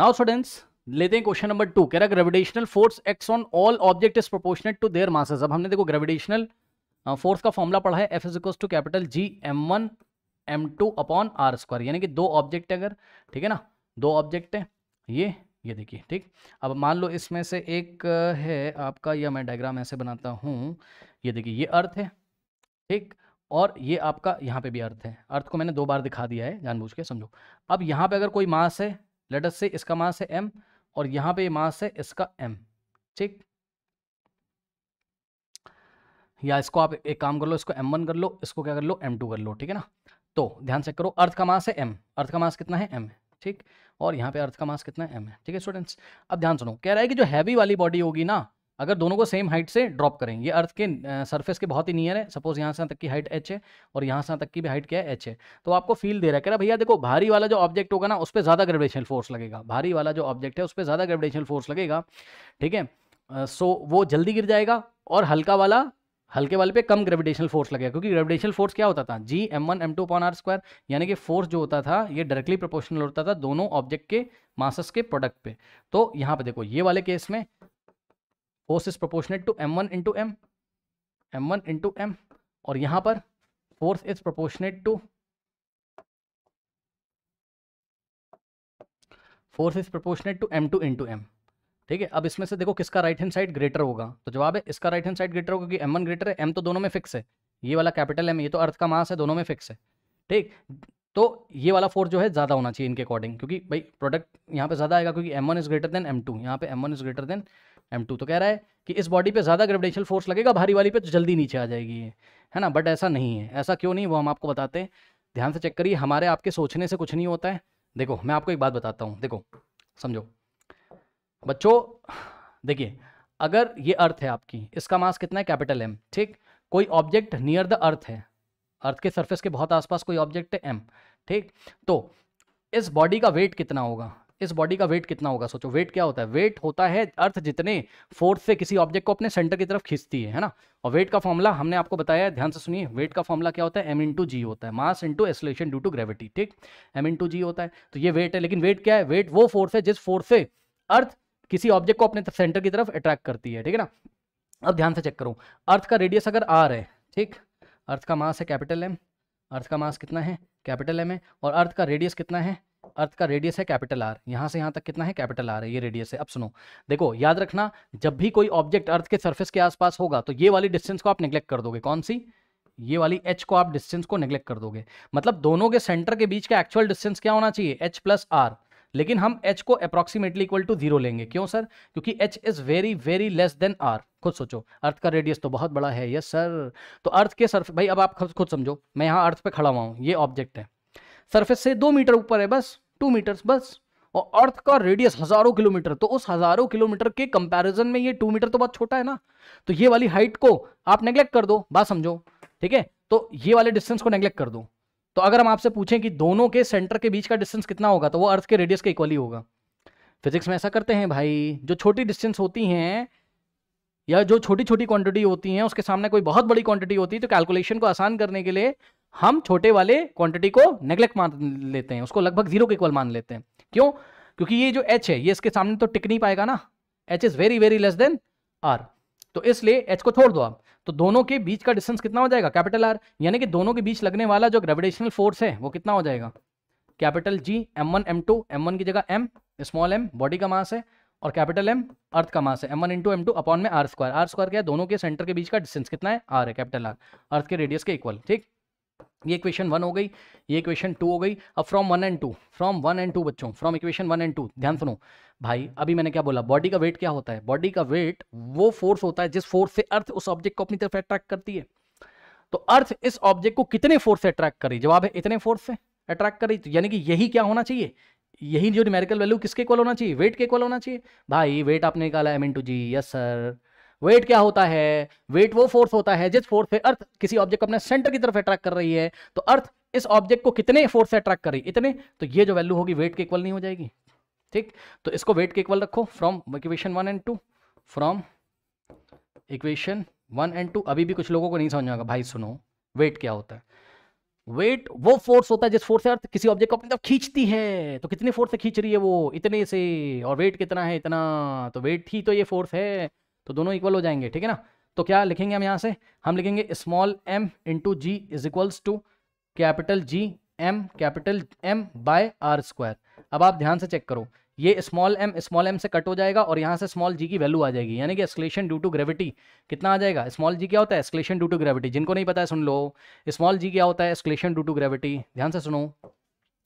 now students लेते हैं question number two कह रहा gravitational force x on all object is proportional to their masses अब हमने देखो ग्रेविटेशनल फोर्स uh, का फॉर्मुला पढ़ा है F is equal to capital G M one M two upon R square यानी कि दो ऑब्जेक्ट है अगर ठीक है ना दो ऑब्जेक्ट है ये ये देखिए ठीक अब मान लो इसमें से एक uh, है आपका यह मैं डायग्राम ऐसे बनाता हूँ ये देखिए ये अर्थ है ठीक और ये आपका यहाँ पे भी अर्थ है अर्थ को मैंने दो बार दिखा दिया है जानबूझ के समझो अब यहाँ पे अगर कोई मास है लेटस से इसका मास है एम और यहां पे मास है इसका एम ठीक या इसको आप एक काम कर लो इसको एम वन कर लो इसको क्या कर लो एम टू कर लो ठीक है ना तो ध्यान से करो अर्थ का मास है एम अर्थ का मास कितना है एम ठीक और यहाँ पे अर्थ का मास कितना है एम है ठीक है स्टूडेंट्स अब ध्यान सुनो कह रहा है कि जो हैवी वाली बॉडी होगी ना अगर दोनों को सेम हाइट से ड्रॉप करें ये अर्थ के सरफेस के बहुत ही नियर है सपोज यहाँ से तक की हाइट एच है और यहाँ से तक की भी हाइट क्या है एच है तो आपको फील दे रहा है कह रहा भैया देखो भारी वाला जो ऑब्जेक्ट होगा ना उस पर ज़्यादा ग्रेविटेशन फोर्स लगेगा भारी वाला जो ऑब्जेक्ट है उस पर ज़्यादा ग्रेविटेशन फोर्स लगेगा ठीक है सो वो जल्दी गिर जाएगा और हल्का वाला हल्के वाले पे कम ग्रेविटेशनल फोर्स लगेगा क्योंकि ग्रेविटेशनल फोर्स क्या होता था G M one M two upon R square यानी कि फोर्स जो होता था ये डायरेक्टली प्रोपोर्शनल होता था दोनों ऑब्जेक्ट के मासस के प्रोडक्ट पे तो यहाँ पे देखो ये वाले केस में force is proportionate to M one into M M one into M और यहां पर force is proportionate to force is proportionate to M two into M ठीक है अब इसमें से देखो किसका राइट हैंड साइड ग्रेटर होगा तो जवाब है इसका राइट हैंड साइड ग्रेटर होगा क्योंकि एम वन ग्रेटर है एम तो दोनों में फिक्स है ये वाला कैपिटल एम ये तो अर्थ का मास है दोनों में फिक्स है ठीक तो ये वाला फोर्स जो है ज़्यादा होना चाहिए इनके अकॉर्डिंग क्योंकि भाई प्रोडक्ट यहाँ पे ज़्यादा आएगा क्योंकि M one is greater than M two यहाँ पे M is greater than M two तो कह रहा है कि इस बॉडी पे ज़्यादा ग्रेविटेशन फोर्स लगेगा भारी वाली पे तो जल्दी नीचे आ जाएगी ये है ना बट ऐसा नहीं है ऐसा क्यों नहीं वो हम आपको बताते हैं ध्यान से चेक करिए हमारे आपके सोचने से कुछ नहीं होता है देखो मैं आपको एक बात बताता हूँ देखो समझो बच्चों देखिए अगर ये अर्थ है आपकी इसका मास कितना है कैपिटल एम ठीक कोई ऑब्जेक्ट नियर द अर्थ है अर्थ के सरफेस के बहुत आसपास कोई ऑब्जेक्ट है एम ठीक तो इस बॉडी का वेट कितना होगा इस बॉडी का वेट कितना होगा सोचो वेट क्या होता है वेट होता है अर्थ जितने फोर्स से किसी ऑब्जेक्ट को अपने सेंटर की तरफ खींचती है है ना और वेट का फॉर्मूला हमने आपको बताया है ध्यान से सुनिए वेट का फॉर्मूला क्या होता है एम इंटू जी होता है mass into acceleration due to gravity ठीक एम इंटू जी होता है तो ये वेट है लेकिन वेट क्या है वेट वो फोर्स है जिस फोर्स से अर्थ किसी ऑब्जेक्ट को अपने सेंटर की तरफ अट्रैक्ट करती है ठीक है ना अब ध्यान से चेक करो अर्थ का रेडियस अगर आर है ठीक अर्थ का मास है कैपिटल एम अर्थ का मास कितना है कैपिटल एम है और अर्थ का रेडियस कितना है अर्थ का रेडियस है कैपिटल आर यहाँ से यहाँ तक कितना है कैपिटल आर है ये रेडियस है अब सुनो देखो याद रखना जब भी कोई ऑब्जेक्ट अर्थ के सर्फेस के आसपास होगा तो ये वाली डिस्टेंस को आप निग्लेक्ट कर दोगे कौन सी ये वाली एच को आप डिस्टेंस को निग्लेक्ट कर दोगे मतलब दोनों के सेंटर के बीच का एक्चुअल डिस्टेंस क्या होना चाहिए एच प्लस आर लेकिन हम एच को अप्रोक्सीमेटली इक्वल टू जीरो लेंगे क्यों सर क्योंकि H is very very less than R खुद सोचो अर्थ का रेडियस तो बहुत बड़ा है यस सर तो अर्थ के सर्फ भाई अब आप खुद समझो मैं यहाँ अर्थ पे खड़ा हुआ हूँ ये ऑब्जेक्ट है सरफेस से दो मीटर ऊपर है बस टू मीटर्स बस और अर्थ का रेडियस हजारों किलोमीटर तो उस हजारों किलोमीटर के कंपैरिजन में ये टू मीटर तो बहुत छोटा है ना तो ये वाली हाइट को आप नेग्लेक्ट कर दो बात समझो ठीक है तो ये वाले डिस्टेंस को नेग्लेक्ट कर दो तो अगर हम आपसे पूछें कि दोनों के सेंटर के बीच का डिस्टेंस कितना होगा तो वो अर्थ के रेडियस के इक्वली होगा फिजिक्स में ऐसा करते हैं भाई जो छोटी डिस्टेंस होती हैं या जो छोटी छोटी क्वांटिटी होती हैं उसके सामने कोई बहुत बड़ी क्वांटिटी होती है तो कैलकुलेशन को आसान करने के लिए हम छोटे वाले क्वांटिटी को नेग्लेक्ट मान लेते हैं उसको लगभग जीरो के इक्वल मान लेते हैं क्यों क्योंकि ये जो एच है ये इसके सामने तो टिक नहीं पाएगा ना H is very very less than R तो इसलिए एच को छोड़ दो आप तो दोनों के बीच का डिस्टेंस कितना हो जाएगा कैपिटल आर यानी कि दोनों के बीच लगने वाला जो ग्रेविटेशनल फोर्स है वो कितना हो जाएगा capital G M one M two M one की जगह एम स्मॉल एम बॉडी का मास है और कैपिटल एम अर्थ का मास है M one into M two upon में आर स्क्वायर आर स्क्वायर क्या है दोनों के सेंटर के बीच का डिस्टेंस कितना है आर है कैपिटल आर अर्थ के रेडियस के इक्वल ठीक ये इक्वेशन वन हो गई ये इक्वेशन टू हो गई अब from one and two from one and two बच्चों from equation one and two ध्यान सुनो भाई अभी मैंने क्या बोला बॉडी का वेट क्या होता है बॉडी का वेट वो फोर्स होता है जिस फोर्स से अर्थ उस ऑब्जेक्ट को अपनी तरफ अट्रैक्ट करती है तो अर्थ इस ऑब्जेक्ट को कितने फोर्स से अट्रैक्ट करी जवाब है इतने फोर्स से अट्रैक्ट करी तो यानी कि यही क्या होना चाहिए यही जो न्यूमेरिकल वैल्यू किसके इक्वल होना चाहिए वेट के इक्वल होना चाहिए भाई वेट आपने निकाला M into G yes sir weight क्या होता है वेट वो फोर्स होता है जिस फोर्स से अर्थ किसी ऑब्जेक्ट को अपने सेंटर की तरफ अट्रैक्ट कर रही है तो अर्थ इस ऑब्जेक्ट को कितने फोर्स से अट्रैक्ट कर रही है इतने तो ये जो वैल्यू होगी वेट के इक्वल नहीं हो जाएगी ठीक तो इसको वेट के इक्वल रखो from equation one and two from equation one and two अभी भी कुछ लोगों को नहीं समझ आएगा भाई सुनो वेट क्या होता है वेट वो फोर्स होता है जिस फोर्स से अर्थ किसी ऑब्जेक्ट को अपनी तरफ खींचती है तो कितने फोर्स से खींच रही है वो इतने से और वेट कितना है इतना तो वेट ही तो ये फोर्स है तो दोनों इक्वल हो जाएंगे ठीक है ना तो क्या लिखेंगे हम यहाँ से हम लिखेंगे small M into G is equals to capital G M capital M by R square अब आप ध्यान से चेक करो ये स्मॉल एम स्मॉल एम से कट हो जाएगा और यहाँ से स्मॉल जी की वैल्यू आ जाएगी यानी कि एक्सलेशन ड्यू टू ग्रेविटी कितना आ जाएगा स्मॉल जी क्या होता है एक्सलेशन ड्यू टू ग्रेविटी जिनको नहीं पता है सुन लो स्मॉल जी क्या होता है एक्सलेशन ड्यू टू ग्रेविटी ध्यान से सुनो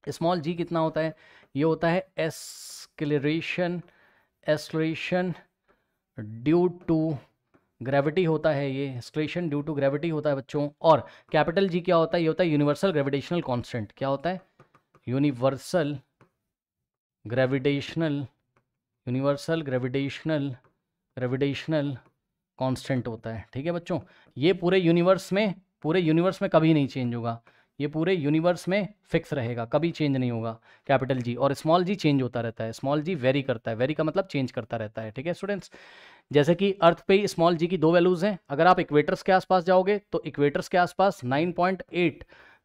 स्मॉल जी कितना होता है ये होता है acceleration acceleration due to gravity होता है ये स्क्लेशन ड्यू टू ग्रेविटी होता है बच्चों और कैपिटल जी क्या होता है ये होता है यूनिवर्सल ग्रेविटेशनल कॉन्स्टेंट क्या होता है universal gravitational universal gravitational gravitational constant होता है ठीक है बच्चों ये पूरे यूनिवर्स में पूरे यूनिवर्स में कभी नहीं चेंज होगा ये पूरे यूनिवर्स में फिक्स रहेगा कभी चेंज नहीं होगा कैपिटल जी और स्मॉल जी चेंज होता रहता है स्मॉल जी वेरी करता है वेरी का मतलब चेंज करता रहता है ठीक है स्टूडेंट्स जैसे कि अर्थ पे ही स्मॉल जी की दो वैल्यूज़ हैं अगर आप इक्वेटर्स के आसपास जाओगे तो इक्वेटर्स के आसपास nine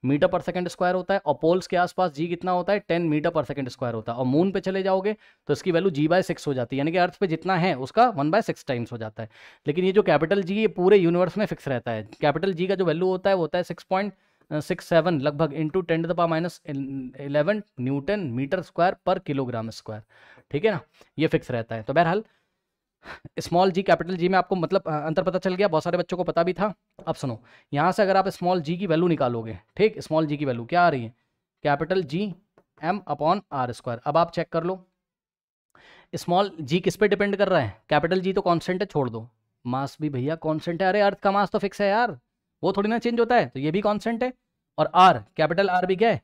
metre per second square होता है और पोल्स के आसपास जी कितना होता है ten metre per second square होता है और मून पे चले जाओगे तो इसकी वैल्यू जी बाय सिक्स हो जाती है यानी कि अर्थ पे जितना है उसका वन बाय सिक्स टाइम्स हो जाता है लेकिन ये जो कैपिटल जी ये पूरे यूनिवर्स में फिक्स रहता है कैपिटल जी का जो वैल्यू होता है वो होता है सिक्स पॉइंट सिक्स सेवन लगभग into ten to the power minus eleven newton metre square per kilogram square ठीक है ना ये फिक्स रहता है तो बहरहाल स्मॉल जी कैपिटल जी में आपको मतलब अंतर पता चल गया बहुत सारे बच्चों को पता भी था अब सुनो यहाँ से अगर आप स्मॉल जी की वैल्यू निकालोगे ठीक स्मॉल जी की वैल्यू क्या आ रही है capital G M upon R square अब आप चेक कर लो स्मॉल जी किस पे डिपेंड कर रहा है कैपिटल जी तो कांस्टेंट है छोड़ दो मास भी भैया कांस्टेंट है अरे अर्थ का मास तो फिक्स है यार वो थोड़ी ना चेंज होता है तो ये भी कॉन्स्टेंट है और आर कैपिटल आर भी क्या है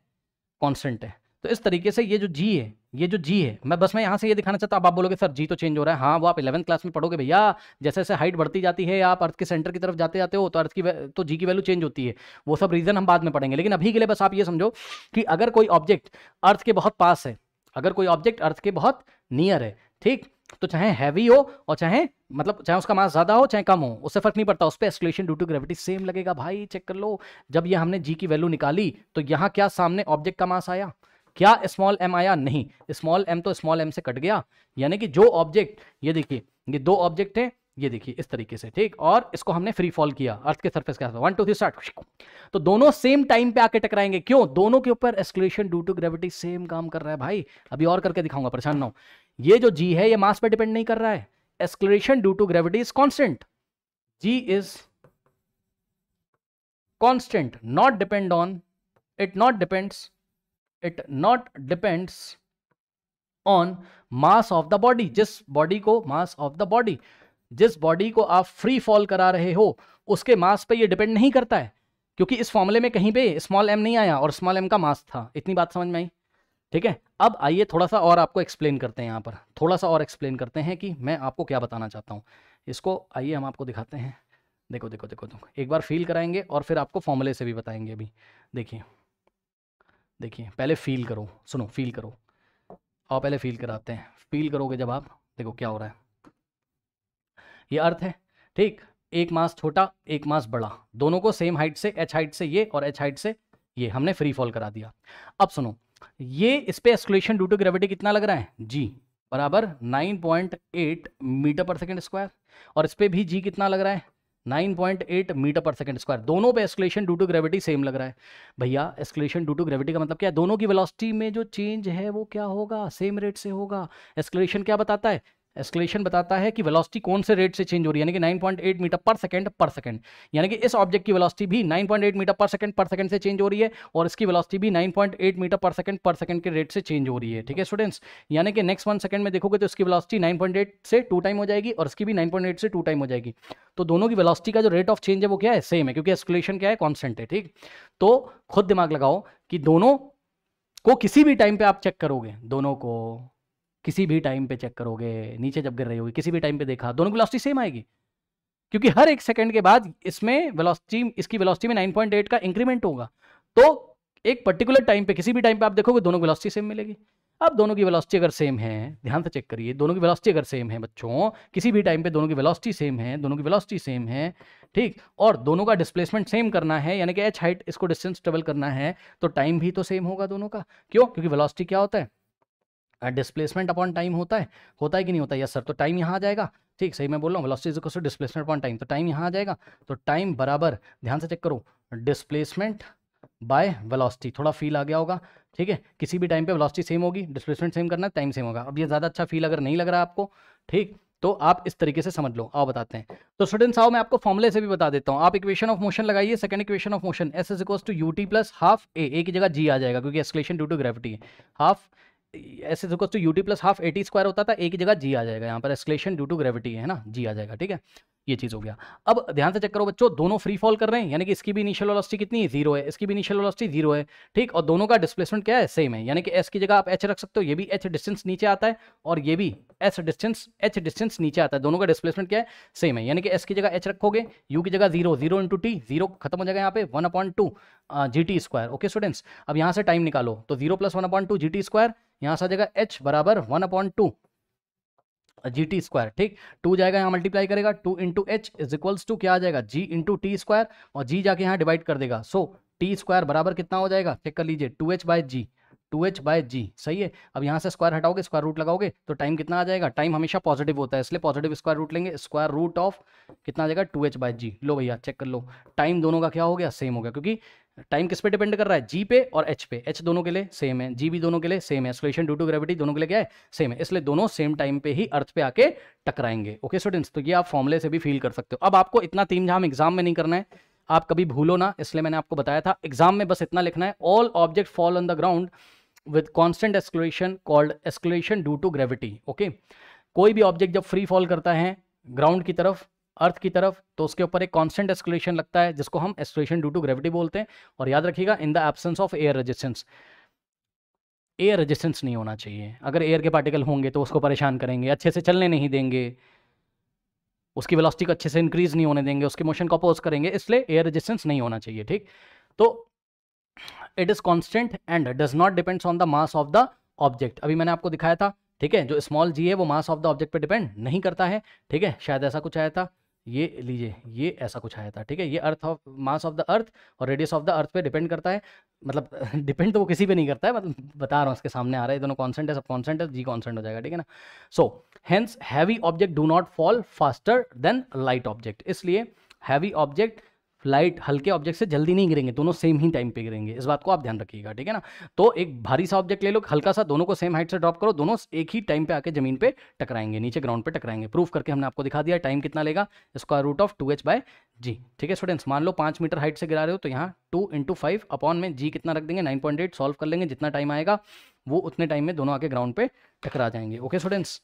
कॉन्स्टेंट है तो इस तरीके से ये जो जी है ये जो जी है मैं बस मैं यहाँ से ये दिखाना चाहता हूँ आप बोलोगे सर जी तो चेंज हो रहा है हाँ वो आप इलेवंथ क्लास में पढ़ोगे भैया जैसे जैसे हाइट बढ़ती जाती है आप अर्थ के सेंटर की तरफ जाते जाते हो तो अर्थ की तो जी की वैल्यू चेंज होती है वो सब रीज़न हम बाद में पढ़ेंगे लेकिन अभी के लिए बस आप ये समझो कि अगर कोई ऑब्जेक्ट अर्थ के बहुत पास है अगर कोई ऑब्जेक्ट अर्थ के बहुत नियर है ठीक तो चाहे हैवी हो और चाहे मतलब चाहे उसका मास ज़्यादा हो चाहे कम हो उससे फर्क नहीं पड़ता उस पर acceleration due to gravity same लगेगा भाई चेक कर लो जब ये हमने जी की वैल्यू निकाली तो यहाँ क्या सामने ऑब्जेक्ट का मास आया क्या स्मॉल एम आया नहीं स्मॉल एम तो स्मॉल एम से कट गया यानी कि जो ऑब्जेक्ट ये देखिए ये दो ऑब्जेक्ट है ये देखिए इस तरीके से ठीक और इसको हमने फ्री फॉल किया अर्थ के सरफेस के वन टू थ्री स्टार्ट तो दोनों सेम टाइम पे आके टकराएंगे क्यों दोनों के ऊपर acceleration due to gravity same काम कर रहा है भाई अभी और करके दिखाऊंगा परेशान ना हो ये जो जी है ये मास पर डिपेंड नहीं कर रहा है acceleration due to gravity is constant g is constant not depend on it not depends it not depends on mass of the body जिस बॉडी को मास ऑफ द बॉडी जिस बॉडी को आप फ्री फॉल करा रहे हो उसके मास पे ये डिपेंड नहीं करता है क्योंकि इस फॉर्मूले में कहीं पे स्मॉल एम नहीं आया और स्मॉल एम का मास था इतनी बात समझ में आई ठीक है अब आइए थोड़ा सा और आपको एक्सप्लेन करते हैं यहाँ पर थोड़ा सा और एक्सप्लेन करते हैं कि मैं आपको क्या बताना चाहता हूँ इसको आइए हम आपको दिखाते हैं देखो देखो देखो देखो एक बार फील कराएंगे और फिर आपको फॉर्मूले से भी बताएंगे अभी देखिए देखिए पहले फील करो सुनो फील करो और पहले फील कराते हैं फील करोगे जब आप देखो क्या हो रहा है ये अर्थ है ठीक एक मास छोटा एक मास बड़ा दोनों को सेम हाइट से एच हाइट से ये और एच हाइट से ये हमने फ्री फॉल करा दिया अब सुनो ये इस पर एस्कुलेशन ड्यू टू ग्रेविटी कितना लग रहा है जी बराबर 9.8 मीटर पर सेकंड स्क्वायर और इस पर भी जी कितना लग रहा है 9.8 मीटर पर सेकंड स्क्वायर दोनों पे acceleration due to gravity same लग रहा है भैया एस्कुलेशन ड्यू टू ग्रेविटी का मतलब क्या है दोनों की वेलोसिटी में जो चेंज है वो क्या होगा सेम रेट से होगा एस्कुलेशन क्या बताता है एस्केलेशन बताता है कि वेलोसिटी कौन से रेट से चेंज हो रही है यानी कि 9.8 मीटर पर सेकंड पर सेकंड यानी कि इस ऑब्जेक्ट की वेलोसिटी भी 9.8 मीटर पर सेकंड पर सेकंड से चेंज हो रही है और इसकी वेलोसिटी भी 9.8 मीटर पर सेकंड पर सेकंड के रेट से चेंज हो रही है ठीक है स्टूडेंट्स यानी कि नेक्स्ट वन सेकंड में देखोगे तो इसकी वेलोसिटी 9.8 से टू टाइम हो जाएगी और इसकी भी 9.8 से टू टाइम हो जाएगी तो दोनों की वेलोसिटी का जो रेट ऑफ चेंज है वो क्या है सेम है क्योंकि एस्कुलेशन क्या है कॉन्सेंट है ठीक तो खुद दिमाग लगाओ कि दोनों को किसी भी टाइम पे आप चेक करोगे दोनों को किसी भी टाइम पे चेक करोगे नीचे जब गिर रही होगी किसी भी टाइम पे देखा दोनों की वेलोसिटी सेम आएगी क्योंकि हर एक सेकंड के बाद इसमें वेलोसिटी इसकी वेलोसिटी में 9.8 का इंक्रीमेंट होगा तो एक पर्टिकुलर टाइम पे किसी भी टाइम पे आप देखोगे दोनों वेलोसिटी सेम मिलेगी अब दोनों की वेलोसिटी अगर सेम है ध्यान से चेक करिए दोनों की वेलोसिटी अगर सेम है बच्चों किसी भी टाइम पे दोनों की वेलोसिटी सेम है दोनों की वेलोसिटी सेम है ठीक और दोनों का डिस्प्लेसमेंट सेम करना है यानी कि एच हाइट इसको डिस्टेंस ट्रेवल करना है तो टाइम भी तो सेम होगा दोनों का क्यों क्योंकि वेलोसिटी क्या होता है डिस्प्लेसमेंट अपॉन टाइम होता है होता है कि नहीं होता यस सर तो टाइम यहाँ आ जाएगा ठीक सही मैं बोल रहा हूँ velocity is equal displacement upon time तो टाइम यहाँ आ जाएगा तो टाइम बराबर ध्यान से चेक करो डिस्प्लेसमेंट बाय वेलोसिटी थोड़ा फील आ गया होगा ठीक है किसी भी टाइम पे वेलोसिटी सेम होगी डिस्प्लेसमेंट सेम करना टाइम सेम होगा अब ये ज़्यादा अच्छा फील अगर नहीं लग रहा आपको ठीक तो आप इस तरीके से समझ लो आओ बताते हैं तो स्टूडेंट्स आओ मैं आपको फॉर्मुले से भी बता देता हूँ आप इक्वेशन ऑफ मोशन लगाइए second equation of motion s is equal to u t plus half a a की जगह जी आ जाएगा क्योंकि एक्सलेशन ड्यू टू ग्रेविटी है हाफ ऐसे देखो तो u t plus half a t square होता था एक ही जगह जी आ जाएगा यहाँ पर एक्सलेशन ड्यू टू ग्रेविटी है ना जी आ जाएगा ठीक है ये चीज़ हो गया अब ध्यान से चेक करो बच्चों दोनों फ्री फॉल कर रहे हैं यानी कि इसकी भी इनिशियल वेलोसिटी कितनी है जीरो है इसकी भी इनिशियल वेलोसिटी जीरो है ठीक और दोनों का डिस्प्लेसमेंट क्या है सेम है यानी कि एस की जगह आप एच रख सकते हो ये भी एच डिस्टेंस नीचे आता है और ये भी एस डिस्टेंस एच डिस्टेंस नीचे आता है दोनों का डिस्प्लेसमेंट क्या है सेम है यानी कि एस की जगह एच रखोगे यू की जगह zero zero into t zero खत्म हो जाएगा यहाँ पे one upon two g t square okay students अब यहां से टाइम निकालो तो zero plus one upon two g t square यहां से आ जाएगा एच बराबर one upon two g t square ठीक टू जाएगा यहां मल्टीप्लाई करेगा two into h is equals to क्या आ जाएगा जी इंटू टी स्क्वायर और जी जाके यहां डिवाइड कर देगा सो टी स्क्वायर बराबर कितना हो जाएगा चेक कर लीजिए two h by g two h by g सही है अब यहाँ से स्क्वायर हटाओगे स्क्वायर रूट लगाओगे तो टाइम कितना आ जाएगा टाइम हमेशा पॉजिटिव होता है इसलिए पॉजिटिव स्क्वायर रूट लेंगे स्क्वायर रूट ऑफ कितना आ जाएगा टू एच बाय जी लो भैया चेक कर लो टाइम दोनों का क्या हो गया सेम हो गया क्योंकि टाइम किस पे डिपेंड कर रहा है जी पे और एच पे एच दोनों के लिए सेम है जी भी दोनों के लिए सेम है एक्सोलेशन ड्यू टू ग्रेविटी दोनों के लिए क्या है सेम है इसलिए दोनों सेम टाइम पे ही अर्थ पे आके टकराएंगे ओके स्टूडेंट्स तो ये आप फॉर्मुले से भी फील कर सकते हो अब आपको इतना तीन जहां एग्जाम में नहीं करना है आप कभी भूलो ना इसलिए मैंने आपको बताया था एग्जाम में बस इतना लिखना है all object fall on the ground with constant escalation called escalation due to gravity okay कोई भी ऑब्जेक्ट जब फ्री फॉल करता है ग्राउंड की तरफ अर्थ की तरफ तो उसके ऊपर एक कांस्टेंट एस्कुलेशन लगता है जिसको हम एस्कुलेशन ड्यू टू ग्रेविटी बोलते हैं और याद रखिएगा in the absence of air resistance air resistance नहीं होना चाहिए अगर एयर के पार्टिकल होंगे तो उसको परेशान करेंगे अच्छे से चलने नहीं देंगे उसकी वेलोसिटी को अच्छे से इंक्रीज नहीं होने देंगे उसके मोशन को अपोज करेंगे इसलिए एयर रेजिस्टेंस नहीं होना चाहिए ठीक तो it is constant and does not depends on the mass of the object अभी मैंने आपको दिखाया था ठीक है जो स्मॉल जी है वो मास ऑफ द ऑब्जेक्ट पे डिपेंड नहीं करता है ठीक है शायद ऐसा कुछ आया था ये लीजिए ये ऐसा कुछ आया था ठीक है ये earth of mass of the earth और रेडियस ऑफ द अर्थ पे डिपेंड करता है मतलब डिपेंड तो वो किसी पे नहीं करता है मतलब बता रहा हूँ इसके सामने आ रहा है दोनों कॉन्सेंट है सब कॉन्सेंट है जी कॉन्सेंट हो जाएगा ठीक है ना so hence heavy object do not fall faster than light object इसलिए हैवी ऑब्जेक्ट लाइट हल्के ऑब्जेक्ट से जल्दी नहीं गिरेंगे दोनों सेम ही टाइम पे गिरेंगे इस बात को आप ध्यान रखिएगा ठीक है ना तो एक भारी सा ऑब्जेक्ट ले लो हल्का सा दोनों को सेम हाइट से ड्रॉप करो दोनों एक ही टाइम पे आके जमीन पे टकराएंगे नीचे ग्राउंड पे टकराएंगे प्रूफ करके हमने आपको दिखा दिया टाइम कितना लेगा इसका root of two h by g ठीक है स्टूडेंट्स मान लो पांच मीटर हाइट से गिरा रहे हो तो यहाँ टू इंटू फाइव अपॉन में जी कितना रख देंगे नाइन पॉइंट एट सॉल्व कर लेंगे जितना टाइम आएगा वो उतने टाइम में दोनों आके ग्राउंड पे टकरा जाएंगे ओके स्टूडेंट्स